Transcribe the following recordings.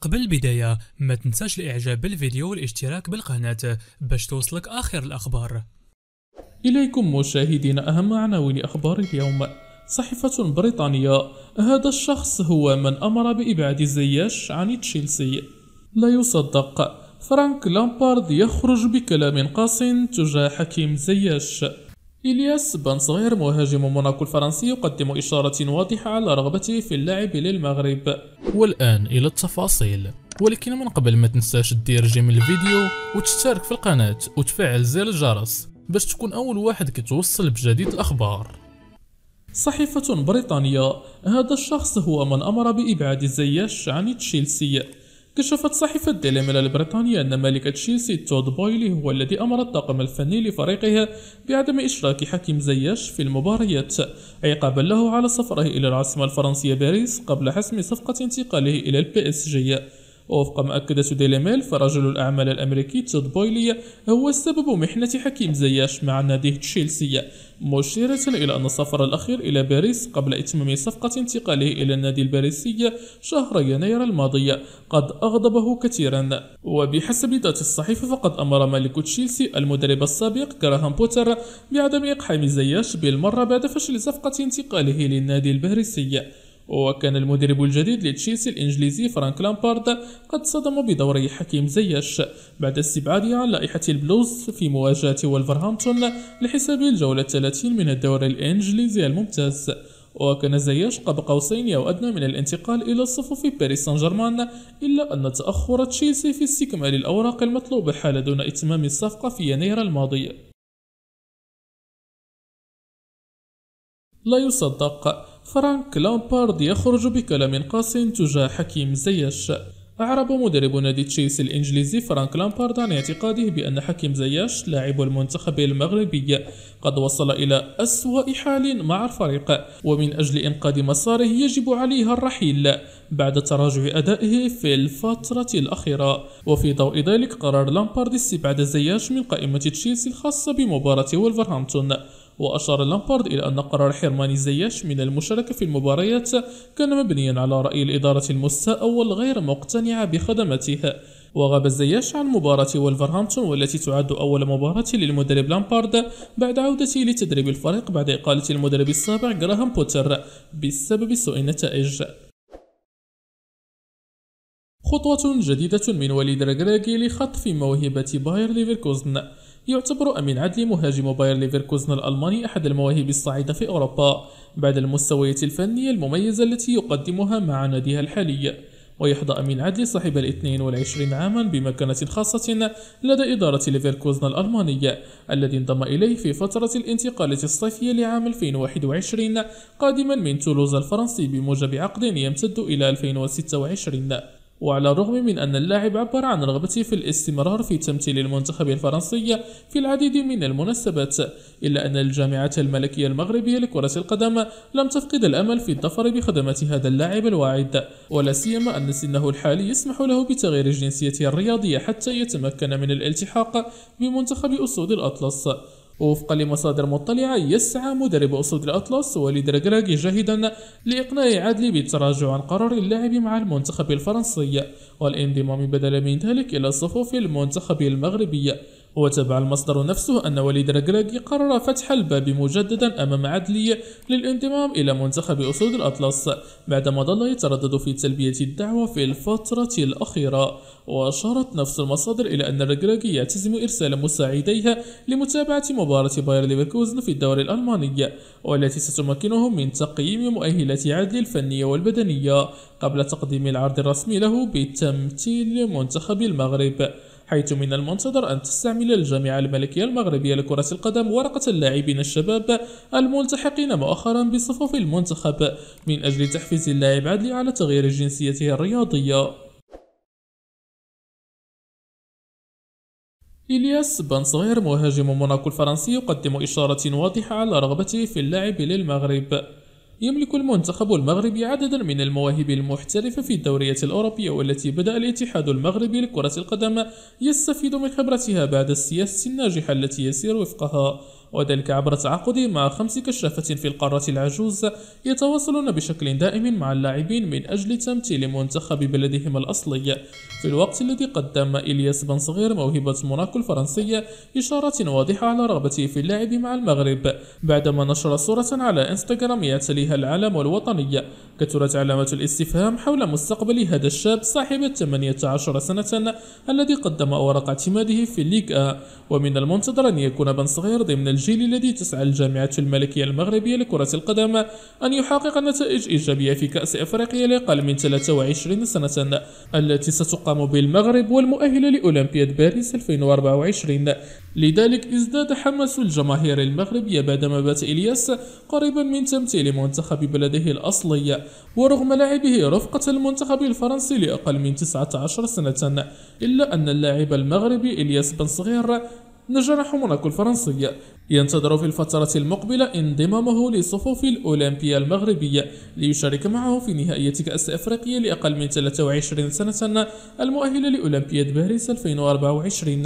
قبل البداية ما تنساش الاعجاب بالفيديو والاشتراك بالقناة باش توصلك اخر الاخبار اليكم مشاهدينا اهم عناوين اخبار اليوم صحيفة بريطانية هذا الشخص هو من امر بابعاد الزياش عن تشيلسي لا يصدق فرانك لامبارد يخرج بكلام قاس تجاه حكيم زياش إلياس بن صغير مهاجم موناكو الفرنسي يقدم إشارة واضحة على رغبته في اللعب للمغرب والآن إلى التفاصيل ولكن من قبل ما تنساش تدير جيم الفيديو وتشترك في القناة وتفعل زر الجرس باش تكون أول واحد كتوصل بجديد الأخبار صحيفة بريطانية هذا الشخص هو من أمر بإبعاد الزياش عن تشيلسي كشفت صحيفة ديلي ميل البريطانية أن ملكة تشيلسي تود بويلي هو الذي أمر الطاقم الفني لفريقها بعدم إشراك حكيم زياش في المباريات عقابا له على سفره إلى العاصمة الفرنسية باريس قبل حسم صفقة انتقاله إلى البي اس جي ووفق ما أكدته ديلي ميل فرجل الأعمال الأمريكي تود بويلي هو سبب محنة حكيم زياش مع نادي تشيلسي مشيرة إلى أن السفر الأخير إلى باريس قبل إتمام صفقة انتقاله إلى النادي الباريسي شهر يناير الماضي قد أغضبه كثيرا وبحسب ذات الصحيفة فقد أمر مالك تشيلسي المدرب السابق كراهام بوتر بعدم إقحام زياش بالمرة بعد فشل صفقة انتقاله للنادي الباريسي وكان المدرب الجديد لتشيلسي الإنجليزي فرانك لامبارد قد صدم بدوره حكيم زياش بعد استبعاده عن لائحة البلوز في مواجهة ولفرهامبتون لحساب الجولة 30 من الدوري الإنجليزي الممتاز وكان زياش قاب قوسين أو أدنى من الانتقال إلى صفوف باريس سان جيرمان إلا أن تأخر تشيلسي في استكمال الأوراق المطلوبة حال دون إتمام الصفقة في يناير الماضي لا يصدق فرانك لامبارد يخرج بكلام قاس تجاه حكيم زياش أعرب مدرب نادي تشيلسي الإنجليزي فرانك لامبارد عن اعتقاده بأن حكيم زياش لاعب المنتخب المغربي قد وصل إلى أسوأ حال مع الفريق ومن أجل إنقاذ مساره يجب عليه الرحيل بعد تراجع أدائه في الفترة الأخيرة وفي ضوء ذلك قرر لامبارد استبعاد زياش من قائمة تشيلسي الخاصة بمباراة ولفرهامبتون وأشار لامبارد إلى أن قرار حرمان زياش من المشاركة في المباريات كان مبنيا على رأي الإدارة المستاء والغير مقتنعة بخدماتها وغاب زياش عن مباراة ولفرهامبتون والتي تعد أول مباراة للمدرب لامبارد بعد عودته لتدريب الفريق بعد إقالة المدرب السابع جراهام بوتر بسبب سوء النتائج خطوة جديدة من وليد راجراجي لخطف موهبة باير ليفركوزن يعتبر أمين عدلي مهاجم باير ليفركوزن الألماني أحد المواهب الصاعدة في أوروبا بعد المستويات الفنية المميزة التي يقدمها مع ناديها الحالي ويحظى أمين عدلي صاحب ال 22 عاما بمكانة خاصة لدى إدارة ليفركوزن الألمانية الذي انضم إليه في فترة الانتقال الصيفية لعام 2021 قادما من تولوز الفرنسي بموجب عقد يمتد إلى 2026 وعلى الرغم من أن اللاعب عبر عن رغبته في الاستمرار في تمثيل المنتخب الفرنسي في العديد من المناسبات إلا أن الجامعة الملكية المغربية لكرة القدم لم تفقد الأمل في الظفر بخدمة هذا اللاعب الواعد ولا سيما أن سنه الحالي يسمح له بتغيير جنسيته الرياضية حتى يتمكن من الالتحاق بمنتخب أسود الأطلس وفقا لمصادر مطلعة يسعى مدرب أسود الأطلس وليد رجراجي جاهدا لإقناع عادلي بالتراجع عن قرار اللعب مع المنتخب الفرنسي والانضمام بدلا من ذلك إلى صفوف المنتخب المغربي وتبع المصدر نفسه أن وليد رجراجي قرر فتح الباب مجددا أمام عدلي للانضمام إلى منتخب أسود الأطلس بعدما ظل يتردد في تلبية الدعوة في الفترة الأخيرة وأشارت نفس المصادر إلى أن رجراجي يعتزم إرسال مساعديها لمتابعة مباراة باير ليفركوزن في الدوري الألماني والتي ستمكنهم من تقييم مؤهلات عدلي الفنية والبدنية قبل تقديم العرض الرسمي له بتمثيل منتخب المغرب حيث من المنتظر أن تستعمل الجامعة الملكية المغربية لكرة القدم ورقة اللاعبين الشباب الملتحقين مؤخرا بصفوف المنتخب من أجل تحفيز اللاعب عدلي على تغيير جنسيته الرياضية إلياس بن صغير مهاجم موناكو الفرنسي يقدم إشارة واضحة على رغبته في اللعب للمغرب يملك المنتخب المغربي عددا من المواهب المحترفة في الدوريات الأوروبية والتي بدأ الاتحاد المغربي لكرة القدم يستفيد من خبرتها بعد السياسة الناجحة التي يسير وفقها وذلك عبر تعاقد مع خمس كشافة في القارة العجوز يتواصلون بشكل دائم مع اللاعبين من أجل تمثيل منتخب بلدهم الأصلي في الوقت الذي قدم إلياس بن صغير موهبة موناكو الفرنسية إشارة واضحة على رغبته في اللعب مع المغرب بعدما نشر صورة على انستغرام يتليها العلم الوطني كثرت علامات الاستفهام حول مستقبل هذا الشاب صاحب ال 18 سنة الذي قدم أوراق اعتماده في الليغ أ ومن المنتظر أن يكون بن صغير ضمن الجيل الذي تسعى الجامعة الملكية المغربية لكرة القدم أن يحقق نتائج إيجابية في كأس أفريقيا لأقل من 23 سنة التي ستقام بالمغرب والمؤهلة لأولمبياد باريس 2024 لذلك ازداد حماس الجماهير المغربية بعدما بات إلياس قريبا من تمثيل منتخب بلده الأصلي ورغم لعبه رفقة المنتخب الفرنسي لأقل من 19 سنة إلا أن اللاعب المغربي إلياس بن صغير نجم موناكو الفرنسي ينتظر في الفترة المقبلة انضمامه لصفوف الأولمبيا المغربية ليشارك معه في نهائية كأس أفريقيا لأقل من 23 سنة المؤهلة لأولمبياد باريس 2024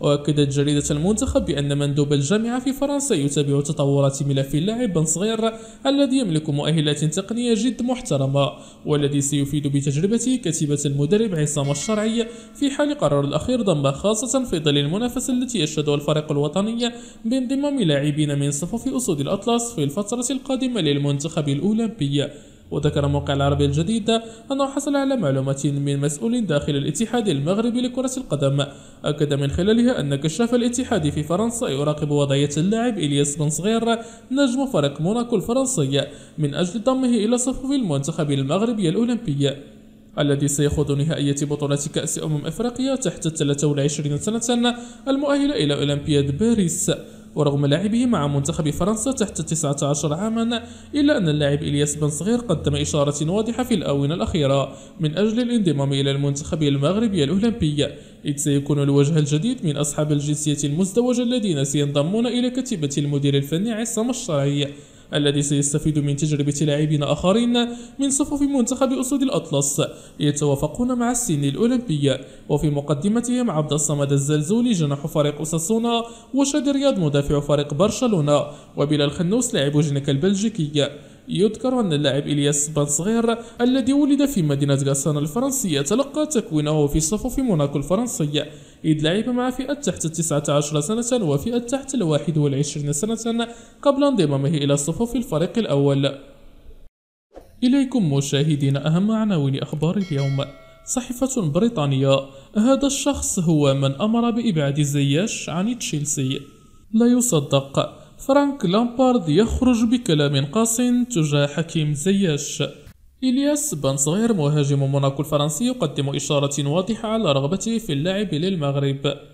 وأكدت جريدة المنتخب بأن مندوب الجامعة في فرنسا يتابع تطورات ملف اللاعب بن صغير الذي يملك مؤهلات تقنية جد محترمة والذي سيفيد بتجربته كتيبة المدرب عصام الشرعي في حال قرر الأخير ضمه خاصة في ظل المنافسة التي يشهدها الفريق الوطني بانضمام لاعبين من صفوف أسود الأطلس في الفترة القادمة للمنتخب الأولمبي وذكر موقع العربي الجديد أنه حصل على معلومات من مسؤول داخل الاتحاد المغربي لكرة القدم أكد من خلالها أن كشاف الاتحاد في فرنسا يراقب وضعية اللاعب إلياس بن صغير نجم فريق موناكو الفرنسي من أجل ضمه إلى صفوف المنتخب المغربي الأولمبي الذي سيخوض نهائية بطولة كأس أمم أفريقيا تحت 23 سنة المؤهلة إلى أولمبياد باريس ورغم لعبه مع منتخب فرنسا تحت 19 عاما إلا أن اللاعب إلياس بن صغير قدم إشارة واضحة في الآونة الأخيرة من أجل الانضمام إلى المنتخب المغربي الأولمبي إذ سيكون الوجه الجديد من أصحاب الجنسية المزدوجة الذين سينضمون إلى كتيبة المدير الفني عصام الشرعي الذي سيستفيد من تجربة لاعبين آخرين من صفوف منتخب أسود الأطلس يتوافقون مع السن الأولمبي وفي مقدمتهم عبد الصمد الزلزولي جناح فريق أساسونا وشادي رياض مدافع فريق برشلونة وبلال خنوس لاعب جنك البلجيكي يذكر أن اللاعب إلياس بن صغير الذي ولد في مدينة غاسانا الفرنسية تلقى تكوينه في صفوف موناكو الفرنسية إذ لعب مع فئة تحت 19 سنة وفئة تحت الواحد والعشرين سنة قبل انضمامه إلى صفوف الفريق الأول إليكم مشاهدين أهم عناوين أخبار اليوم صحيفة بريطانية هذا الشخص هو من أمر بإبعاد زياش عن تشيلسي لا يصدق فرانك لامبارد يخرج بكلام قاس تجاه حكيم زياش إلياس بن صغير مهاجم موناكو الفرنسي يقدم إشارة واضحة على رغبته في اللعب للمغرب